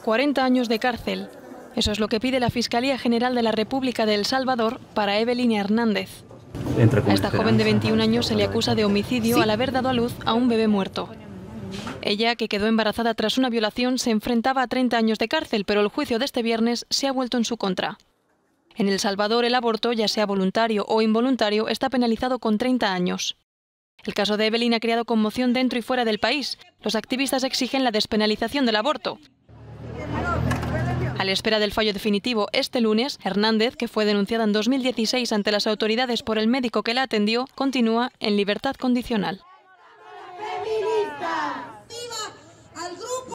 40 años de cárcel. Eso es lo que pide la Fiscalía General de la República de El Salvador para Evelyn Hernández. A esta joven de 21 años se le acusa de homicidio al haber dado a luz a un bebé muerto. Ella, que quedó embarazada tras una violación, se enfrentaba a 30 años de cárcel, pero el juicio de este viernes se ha vuelto en su contra. En El Salvador, el aborto, ya sea voluntario o involuntario, está penalizado con 30 años. El caso de Evelyn ha creado conmoción dentro y fuera del país. Los activistas exigen la despenalización del aborto. A la espera del fallo definitivo este lunes, Hernández, que fue denunciada en 2016 ante las autoridades por el médico que la atendió, continúa en libertad condicional.